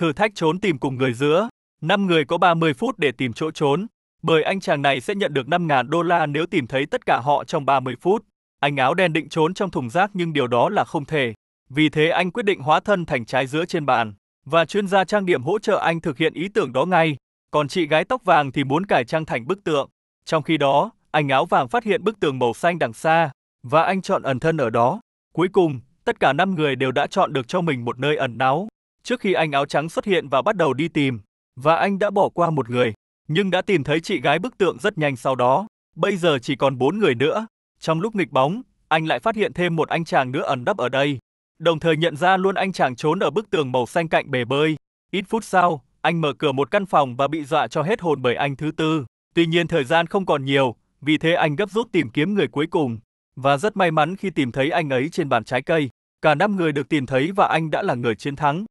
Thử thách trốn tìm cùng người giữa. 5 người có 30 phút để tìm chỗ trốn, bởi anh chàng này sẽ nhận được 5.000 đô la nếu tìm thấy tất cả họ trong 30 phút. Anh áo đen định trốn trong thùng rác nhưng điều đó là không thể. Vì thế anh quyết định hóa thân thành trái giữa trên bàn, và chuyên gia trang điểm hỗ trợ anh thực hiện ý tưởng đó ngay. Còn chị gái tóc vàng thì muốn cải trang thành bức tượng. Trong khi đó, anh áo vàng phát hiện bức tường màu xanh đằng xa, và anh chọn ẩn thân ở đó. Cuối cùng, tất cả 5 người đều đã chọn được cho mình một nơi ẩn náu trước khi anh áo trắng xuất hiện và bắt đầu đi tìm. Và anh đã bỏ qua một người, nhưng đã tìm thấy chị gái bức tượng rất nhanh sau đó. Bây giờ chỉ còn bốn người nữa. Trong lúc nghịch bóng, anh lại phát hiện thêm một anh chàng nữa ẩn đắp ở đây. Đồng thời nhận ra luôn anh chàng trốn ở bức tường màu xanh cạnh bể bơi. Ít phút sau, anh mở cửa một căn phòng và bị dọa cho hết hồn bởi anh thứ tư. Tuy nhiên thời gian không còn nhiều, vì thế anh gấp rút tìm kiếm người cuối cùng. Và rất may mắn khi tìm thấy anh ấy trên bàn trái cây. Cả năm người được tìm thấy và anh đã là người chiến thắng.